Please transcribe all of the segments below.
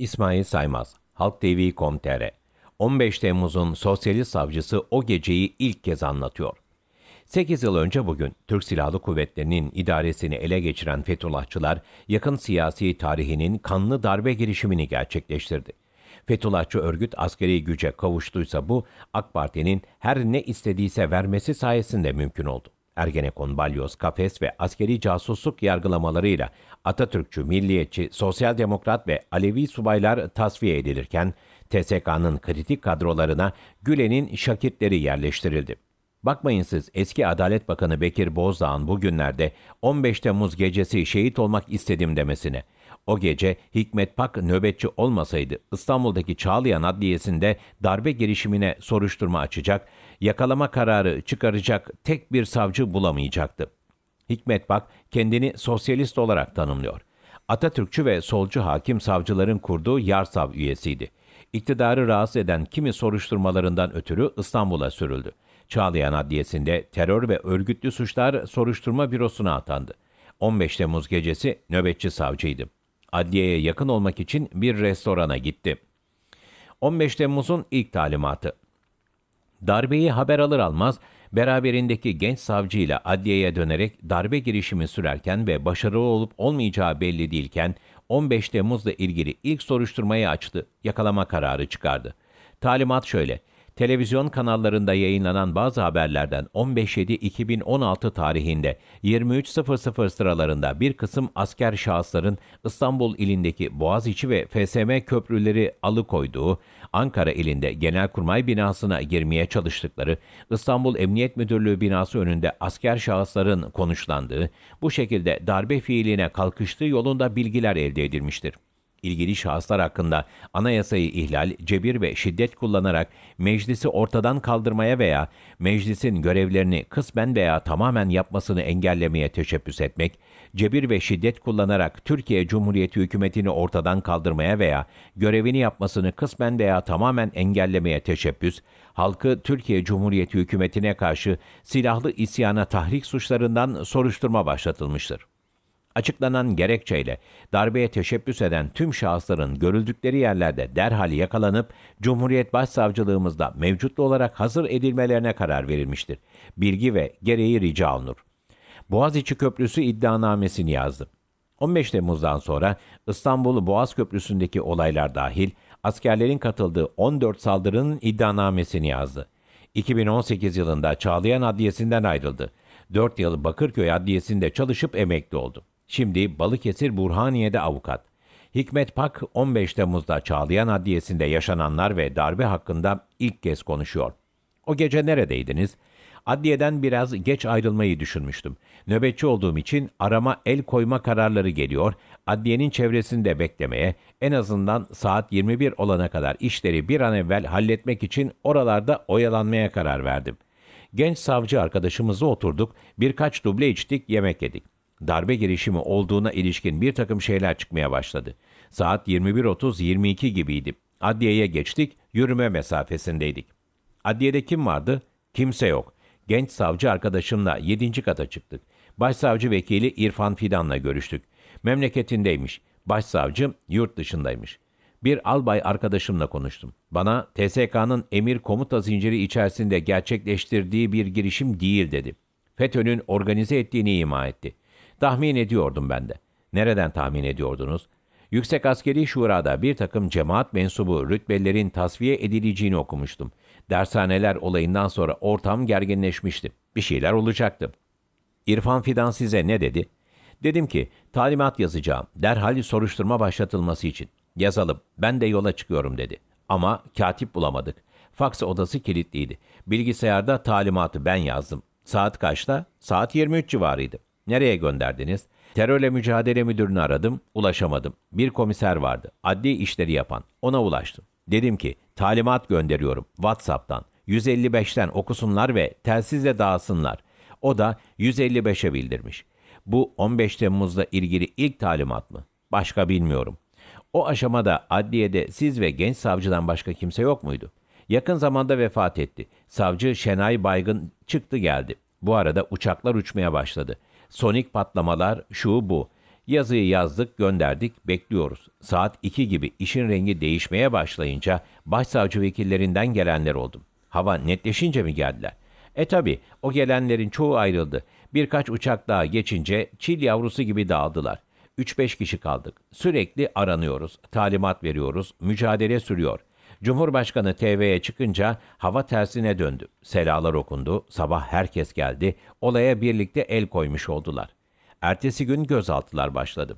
İsmail Saymaz, Halk 15 Temmuz'un sosyalist savcısı o geceyi ilk kez anlatıyor. 8 yıl önce bugün Türk Silahlı Kuvvetleri'nin idaresini ele geçiren Fethullahçılar yakın siyasi tarihinin kanlı darbe girişimini gerçekleştirdi. Fethullahçı örgüt askeri güce kavuştuysa bu AK Parti'nin her ne istediyse vermesi sayesinde mümkün oldu. Ergenekon, balyoz, kafes ve askeri casusluk yargılamalarıyla Atatürkçü, milliyetçi, sosyal demokrat ve Alevi subaylar tasfiye edilirken TSK'nın kritik kadrolarına Gülen'in şakitleri yerleştirildi. Bakmayın siz eski Adalet Bakanı Bekir Bozdağ'ın bugünlerde 15 Temmuz gecesi şehit olmak istedim demesine, o gece Hikmet Pak nöbetçi olmasaydı İstanbul'daki Çağlayan Adliyesi'nde darbe girişimine soruşturma açacak, yakalama kararı çıkaracak tek bir savcı bulamayacaktı. Hikmet Pak kendini sosyalist olarak tanımlıyor. Atatürkçü ve solcu hakim savcıların kurduğu Yarsav üyesiydi. İktidarı rahatsız eden kimi soruşturmalarından ötürü İstanbul'a sürüldü. Çağlayan Adliyesi'nde terör ve örgütlü suçlar soruşturma bürosuna atandı. 15 Temmuz gecesi nöbetçi savcıydı adliyeye yakın olmak için bir restorana gitti. 15 Temmuz'un ilk talimatı. Darbeyi haber alır almaz beraberindeki genç savcıyla adliyeye dönerek darbe girişimi sürerken ve başarılı olup olmayacağı belli değilken 15 Temmuz'la ilgili ilk soruşturmayı açtı, yakalama kararı çıkardı. Talimat şöyle, Televizyon kanallarında yayınlanan bazı haberlerden 15.7.2016 tarihinde 23.00 sıralarında bir kısım asker şahısların İstanbul ilindeki Boğaziçi ve FSM köprüleri alıkoyduğu, Ankara ilinde Genelkurmay binasına girmeye çalıştıkları, İstanbul Emniyet Müdürlüğü binası önünde asker şahısların konuşlandığı, bu şekilde darbe fiiline kalkıştığı yolunda bilgiler elde edilmiştir ilgili şahıslar hakkında anayasayı ihlal, cebir ve şiddet kullanarak meclisi ortadan kaldırmaya veya meclisin görevlerini kısmen veya tamamen yapmasını engellemeye teşebbüs etmek, cebir ve şiddet kullanarak Türkiye Cumhuriyeti hükümetini ortadan kaldırmaya veya görevini yapmasını kısmen veya tamamen engellemeye teşebbüs, halkı Türkiye Cumhuriyeti hükümetine karşı silahlı isyana tahrik suçlarından soruşturma başlatılmıştır. Açıklanan gerekçeyle darbeye teşebbüs eden tüm şahısların görüldükleri yerlerde derhal yakalanıp Cumhuriyet Başsavcılığımızda mevcutlu olarak hazır edilmelerine karar verilmiştir. Bilgi ve gereği rica olunur. Boğaziçi Köprüsü iddianamesini yazdı. 15 Temmuz'dan sonra İstanbul'u Boğaz Köprüsü'ndeki olaylar dahil askerlerin katıldığı 14 saldırının iddianamesini yazdı. 2018 yılında Çağlayan Adliyesi'nden ayrıldı. 4 yıl Bakırköy Adliyesi'nde çalışıp emekli oldu. Şimdi Balıkesir Burhaniye'de avukat. Hikmet Pak 15 Temmuz'da Çağlayan Adliyesi'nde yaşananlar ve darbe hakkında ilk kez konuşuyor. O gece neredeydiniz? Adliyeden biraz geç ayrılmayı düşünmüştüm. Nöbetçi olduğum için arama el koyma kararları geliyor. Adliyenin çevresinde beklemeye en azından saat 21 olana kadar işleri bir an evvel halletmek için oralarda oyalanmaya karar verdim. Genç savcı arkadaşımızla oturduk, birkaç duble içtik, yemek yedik darbe girişimi olduğuna ilişkin bir takım şeyler çıkmaya başladı. Saat 21.30-22 gibiydi. Adliyeye geçtik, yürüme mesafesindeydik. Adliyede kim vardı? Kimse yok. Genç savcı arkadaşımla 7. kata çıktık. Başsavcı vekili İrfan Fidan'la görüştük. Memleketindeymiş. Başsavcım yurt dışındaymış. Bir albay arkadaşımla konuştum. Bana TSK'nın emir komuta zinciri içerisinde gerçekleştirdiği bir girişim değil dedi. FETÖ'nün organize ettiğini ima etti. Tahmin ediyordum ben de. Nereden tahmin ediyordunuz? Yüksek Askeri Şura'da bir takım cemaat mensubu rütbelerin tasfiye edileceğini okumuştum. Dershaneler olayından sonra ortam gerginleşmişti. Bir şeyler olacaktı. İrfan Fidan size ne dedi? Dedim ki talimat yazacağım. Derhal soruşturma başlatılması için. Yazalım. Ben de yola çıkıyorum dedi. Ama katip bulamadık. Faks odası kilitliydi. Bilgisayarda talimatı ben yazdım. Saat kaçta? Saat 23 civarıydı. Nereye gönderdiniz? Terörle mücadele müdürünü aradım, ulaşamadım. Bir komiser vardı, adli işleri yapan. Ona ulaştım. Dedim ki, talimat gönderiyorum WhatsApp'tan. 155'ten okusunlar ve telsizle dağıtsınlar. O da 155'e bildirmiş. Bu 15 Temmuz'la ilgili ilk talimat mı? Başka bilmiyorum. O aşamada adliyede siz ve genç savcıdan başka kimse yok muydu? Yakın zamanda vefat etti. Savcı Şenay Baygın çıktı geldi. Bu arada uçaklar uçmaya başladı. Sonik patlamalar şu bu. Yazıyı yazdık, gönderdik, bekliyoruz. Saat 2 gibi işin rengi değişmeye başlayınca başsavcı vekillerinden gelenler oldum. Hava netleşince mi geldiler? E tabi o gelenlerin çoğu ayrıldı. Birkaç uçak daha geçince çil yavrusu gibi dağıldılar. 3-5 kişi kaldık. Sürekli aranıyoruz, talimat veriyoruz, mücadele sürüyor. Cumhurbaşkanı TV'ye çıkınca hava tersine döndü. Selalar okundu, sabah herkes geldi, olaya birlikte el koymuş oldular. Ertesi gün gözaltılar başladı.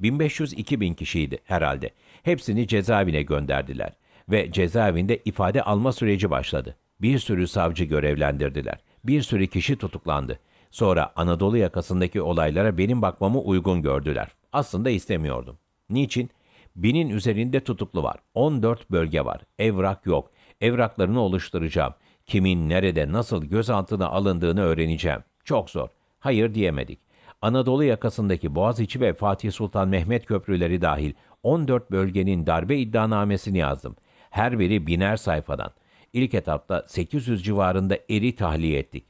1500-2000 kişiydi herhalde. Hepsini cezaevine gönderdiler ve cezaevinde ifade alma süreci başladı. Bir sürü savcı görevlendirdiler. Bir sürü kişi tutuklandı. Sonra Anadolu yakasındaki olaylara benim bakmamı uygun gördüler. Aslında istemiyordum. Niçin? Binin üzerinde tutuklu var. 14 bölge var. Evrak yok. Evraklarını oluşturacağım. Kimin nerede nasıl gözaltına alındığını öğreneceğim. Çok zor. Hayır diyemedik. Anadolu yakasındaki Boğaziçi ve Fatih Sultan Mehmet köprüleri dahil 14 bölgenin darbe iddianamesini yazdım. Her biri biner sayfadan. İlk etapta 800 civarında eri tahliye ettik.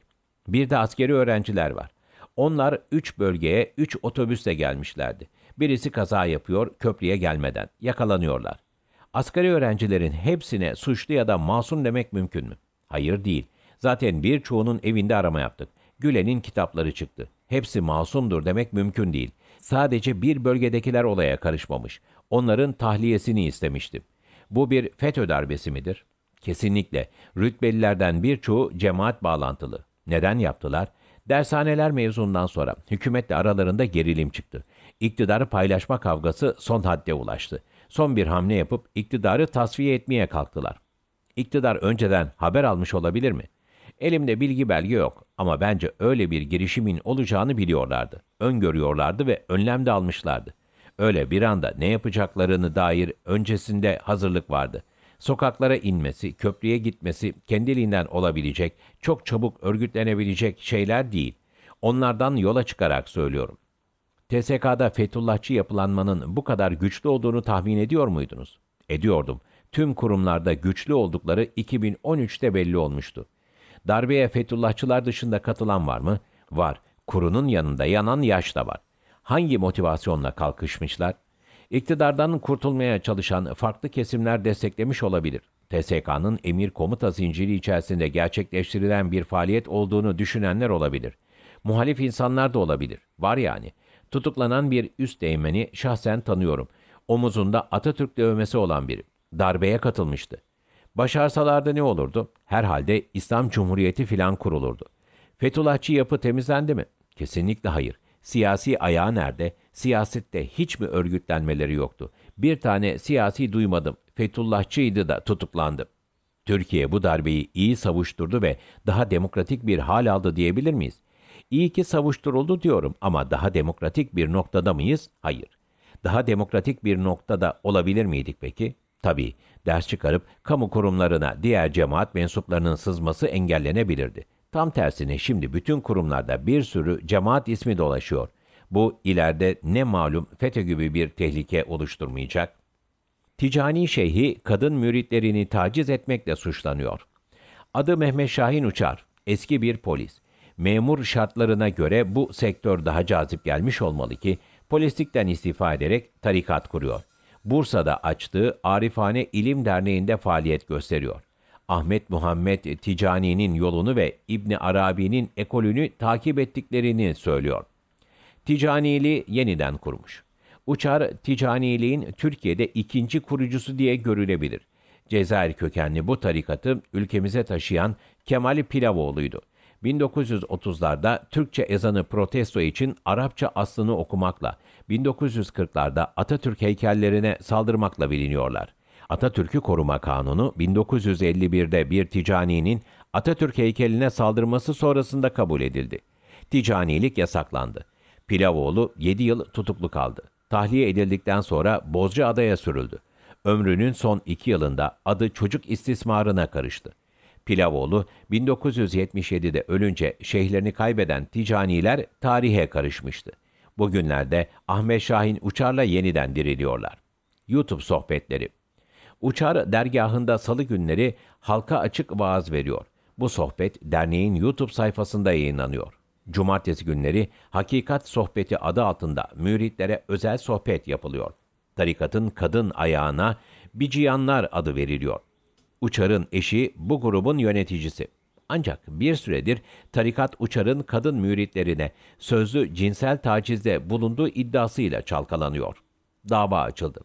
Bir de askeri öğrenciler var. Onlar 3 bölgeye 3 otobüsle gelmişlerdi. Birisi kaza yapıyor köprüye gelmeden. Yakalanıyorlar. Asgari öğrencilerin hepsine suçlu ya da masum demek mümkün mü? Hayır değil. Zaten birçoğunun evinde arama yaptık. Gülen'in kitapları çıktı. Hepsi masumdur demek mümkün değil. Sadece bir bölgedekiler olaya karışmamış. Onların tahliyesini istemiştim. Bu bir FETÖ darbesi midir? Kesinlikle. Rütbelilerden birçoğu cemaat bağlantılı. Neden yaptılar? Dershaneler mevzundan sonra hükümetle aralarında gerilim çıktı iktidarı paylaşma kavgası son hadde ulaştı. Son bir hamle yapıp iktidarı tasfiye etmeye kalktılar. İktidar önceden haber almış olabilir mi? Elimde bilgi belge yok ama bence öyle bir girişimin olacağını biliyorlardı. Öngörüyorlardı ve önlem de almışlardı. Öyle bir anda ne yapacaklarını dair öncesinde hazırlık vardı. Sokaklara inmesi, köprüye gitmesi kendiliğinden olabilecek, çok çabuk örgütlenebilecek şeyler değil. Onlardan yola çıkarak söylüyorum. TSK'da Fethullahçı yapılanmanın bu kadar güçlü olduğunu tahmin ediyor muydunuz? Ediyordum. Tüm kurumlarda güçlü oldukları 2013'te belli olmuştu. Darbeye Fethullahçılar dışında katılan var mı? Var. Kurunun yanında yanan yaş da var. Hangi motivasyonla kalkışmışlar? İktidardan kurtulmaya çalışan farklı kesimler desteklemiş olabilir. TSK'nın emir komuta zinciri içerisinde gerçekleştirilen bir faaliyet olduğunu düşünenler olabilir. Muhalif insanlar da olabilir. Var yani. Tutuklanan bir üst değmeni şahsen tanıyorum. Omuzunda Atatürk dövmesi olan biri. Darbeye katılmıştı. Başarsalarda ne olurdu? Herhalde İslam Cumhuriyeti filan kurulurdu. Fethullahçı yapı temizlendi mi? Kesinlikle hayır. Siyasi ayağı nerede? Siyasette hiç mi örgütlenmeleri yoktu? Bir tane siyasi duymadım. Fethullahçıydı da tutuklandı. Türkiye bu darbeyi iyi savuşturdu ve daha demokratik bir hal aldı diyebilir miyiz? İyi ki savuşturuldu diyorum ama daha demokratik bir noktada mıyız? Hayır. Daha demokratik bir noktada olabilir miydik peki? Tabii, ders çıkarıp kamu kurumlarına diğer cemaat mensuplarının sızması engellenebilirdi. Tam tersine şimdi bütün kurumlarda bir sürü cemaat ismi dolaşıyor. Bu ileride ne malum FETÖ gibi bir tehlike oluşturmayacak? Ticani Şeyhi kadın müritlerini taciz etmekle suçlanıyor. Adı Mehmet Şahin Uçar, eski bir polis memur şartlarına göre bu sektör daha cazip gelmiş olmalı ki polislikten istifa ederek tarikat kuruyor. Bursa'da açtığı Arifane İlim Derneği'nde faaliyet gösteriyor. Ahmet Muhammed Ticani'nin yolunu ve İbni Arabi'nin ekolünü takip ettiklerini söylüyor. Ticaniliği yeniden kurmuş. Uçar, Ticaniliğin Türkiye'de ikinci kurucusu diye görülebilir. Cezayir kökenli bu tarikatı ülkemize taşıyan Kemal Pilavoğlu'ydu. 1930'larda Türkçe ezanı protesto için Arapça aslını okumakla, 1940'larda Atatürk heykellerine saldırmakla biliniyorlar. Atatürk'ü koruma kanunu 1951'de bir ticaninin Atatürk heykeline saldırması sonrasında kabul edildi. Ticanilik yasaklandı. Pilavoğlu 7 yıl tutuklu kaldı. Tahliye edildikten sonra Bozcaada'ya sürüldü. Ömrünün son 2 yılında adı çocuk istismarına karıştı. Pilavoğlu 1977'de ölünce şeyhlerini kaybeden ticaniler tarihe karışmıştı. Bugünlerde Ahmet Şahin Uçar'la yeniden diriliyorlar. YouTube sohbetleri Uçar dergahında salı günleri halka açık vaaz veriyor. Bu sohbet derneğin YouTube sayfasında yayınlanıyor. Cumartesi günleri Hakikat Sohbeti adı altında müritlere özel sohbet yapılıyor. Tarikatın kadın ayağına Biciyanlar adı veriliyor. Uçar'ın eşi bu grubun yöneticisi. Ancak bir süredir tarikat Uçar'ın kadın müritlerine sözlü cinsel tacizde bulunduğu iddiasıyla çalkalanıyor. Dava açıldı.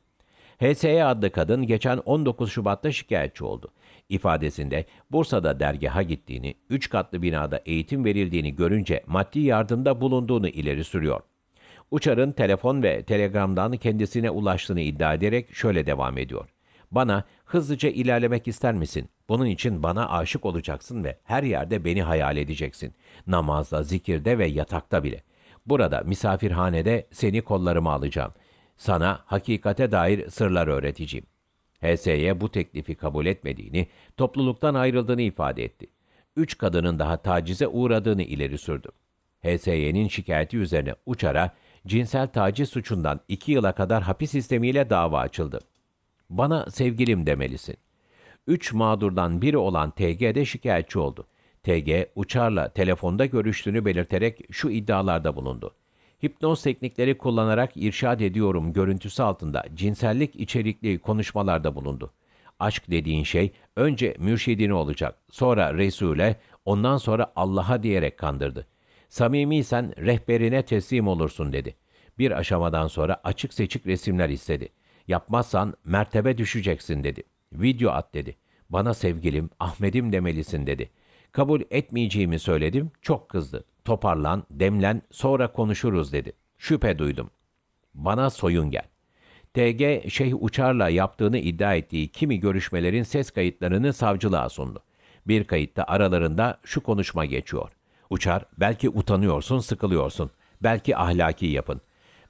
HSE adlı kadın geçen 19 Şubat'ta şikayetçi oldu. İfadesinde Bursa'da dergaha gittiğini, 3 katlı binada eğitim verildiğini görünce maddi yardımda bulunduğunu ileri sürüyor. Uçar'ın telefon ve telegramdan kendisine ulaştığını iddia ederek şöyle devam ediyor. Bana hızlıca ilerlemek ister misin? Bunun için bana aşık olacaksın ve her yerde beni hayal edeceksin. Namazda, zikirde ve yatakta bile. Burada misafirhanede seni kollarıma alacağım. Sana hakikate dair sırlar öğreteceğim. HS'ye bu teklifi kabul etmediğini, topluluktan ayrıldığını ifade etti. Üç kadının daha tacize uğradığını ileri sürdü. HSY'nin şikayeti üzerine Uçar'a cinsel taciz suçundan iki yıla kadar hapis sistemiyle dava açıldı. Bana sevgilim demelisin. Üç mağdurdan biri olan TG de şikayetçi oldu. TG, Uçar'la telefonda görüştüğünü belirterek şu iddialarda bulundu. Hipnoz teknikleri kullanarak irşad ediyorum görüntüsü altında cinsellik içerikli konuşmalarda bulundu. Aşk dediğin şey önce mürşidini olacak, sonra Resul'e, ondan sonra Allah'a diyerek kandırdı. Samimiysen rehberine teslim olursun dedi. Bir aşamadan sonra açık seçik resimler istedi.'' Yapmazsan mertebe düşeceksin dedi. Video at dedi. Bana sevgilim, Ahmet'im demelisin dedi. Kabul etmeyeceğimi söyledim, çok kızdı. Toparlan, demlen, sonra konuşuruz dedi. Şüphe duydum. Bana soyun gel. TG, Şeyh Uçar'la yaptığını iddia ettiği kimi görüşmelerin ses kayıtlarını savcılığa sundu. Bir kayıtta aralarında şu konuşma geçiyor. Uçar, belki utanıyorsun, sıkılıyorsun. Belki ahlaki yapın.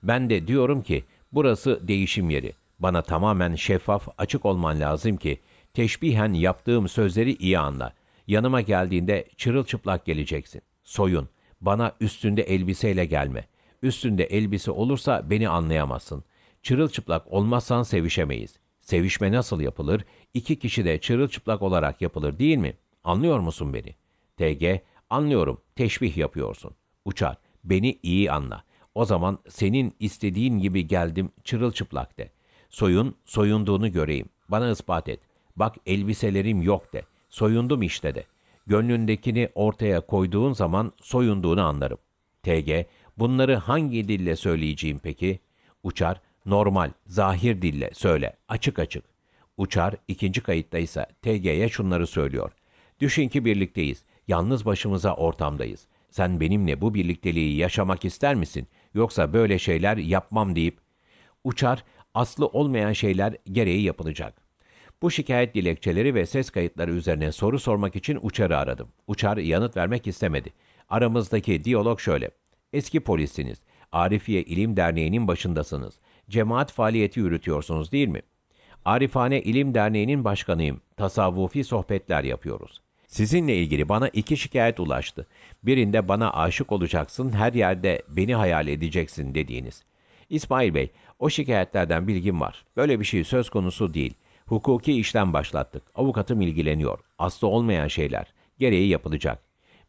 Ben de diyorum ki, burası değişim yeri. Bana tamamen şeffaf, açık olman lazım ki teşbihen yaptığım sözleri iyi anla. Yanıma geldiğinde çırılçıplak geleceksin. Soyun. Bana üstünde elbiseyle gelme. Üstünde elbise olursa beni anlayamazsın. Çırılçıplak olmazsan sevişemeyiz. Sevişme nasıl yapılır? İki kişi de çırılçıplak olarak yapılır değil mi? Anlıyor musun beni? TG, anlıyorum. Teşbih yapıyorsun. Uçar. Beni iyi anla. O zaman senin istediğin gibi geldim çırılçıplak de. Soyun, soyunduğunu göreyim. Bana ispat et. Bak elbiselerim yok de. Soyundum işte de. Gönlündekini ortaya koyduğun zaman soyunduğunu anlarım. TG, bunları hangi dille söyleyeceğim peki? Uçar, normal, zahir dille söyle, açık açık. Uçar, ikinci kayıttaysa TG'ye şunları söylüyor. Düşün ki birlikteyiz, yalnız başımıza ortamdayız. Sen benimle bu birlikteliği yaşamak ister misin? Yoksa böyle şeyler yapmam deyip. Uçar, aslı olmayan şeyler gereği yapılacak. Bu şikayet dilekçeleri ve ses kayıtları üzerine soru sormak için Uçar'ı aradım. Uçar yanıt vermek istemedi. Aramızdaki diyalog şöyle. Eski polissiniz. Arifiye İlim Derneği'nin başındasınız. Cemaat faaliyeti yürütüyorsunuz değil mi? Arifane İlim Derneği'nin başkanıyım. Tasavvufi sohbetler yapıyoruz. Sizinle ilgili bana iki şikayet ulaştı. Birinde bana aşık olacaksın, her yerde beni hayal edeceksin dediğiniz. İsmail Bey, o şikayetlerden bilgim var. Böyle bir şey söz konusu değil. Hukuki işlem başlattık. Avukatım ilgileniyor. Aslı olmayan şeyler. Gereği yapılacak.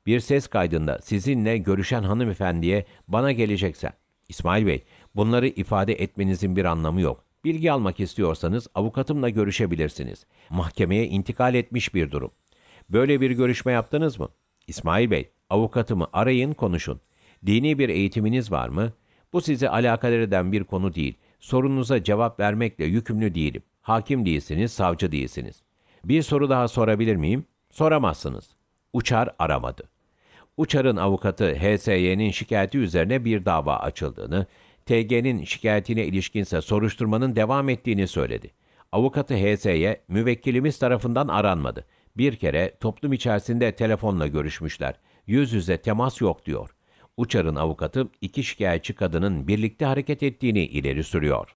Bir ses kaydında sizinle görüşen hanımefendiye bana geleceksen. İsmail Bey, bunları ifade etmenizin bir anlamı yok. Bilgi almak istiyorsanız avukatımla görüşebilirsiniz. Mahkemeye intikal etmiş bir durum. Böyle bir görüşme yaptınız mı? İsmail Bey, avukatımı arayın konuşun. Dini bir eğitiminiz var mı? Bu sizi alakadar eden bir konu değil. Sorununuza cevap vermekle yükümlü değilim. Hakim değilsiniz, savcı değilsiniz. Bir soru daha sorabilir miyim? Soramazsınız. Uçar aramadı. Uçar'ın avukatı HSY'nin şikayeti üzerine bir dava açıldığını, TG'nin şikayetine ilişkinse soruşturmanın devam ettiğini söyledi. Avukatı HSY, müvekkilimiz tarafından aranmadı. Bir kere toplum içerisinde telefonla görüşmüşler. Yüz yüze temas yok diyor. Uçar'ın avukatı iki şikayetçi kadının birlikte hareket ettiğini ileri sürüyor.